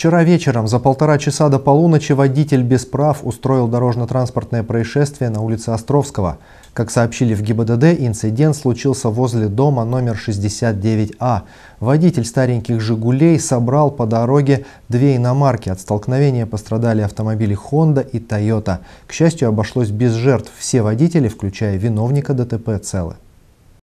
Вчера вечером за полтора часа до полуночи водитель без прав устроил дорожно-транспортное происшествие на улице Островского. Как сообщили в ГИБДД, инцидент случился возле дома номер 69А. Водитель стареньких «Жигулей» собрал по дороге две иномарки. От столкновения пострадали автомобили Honda и Toyota. К счастью, обошлось без жертв. Все водители, включая виновника ДТП, целы.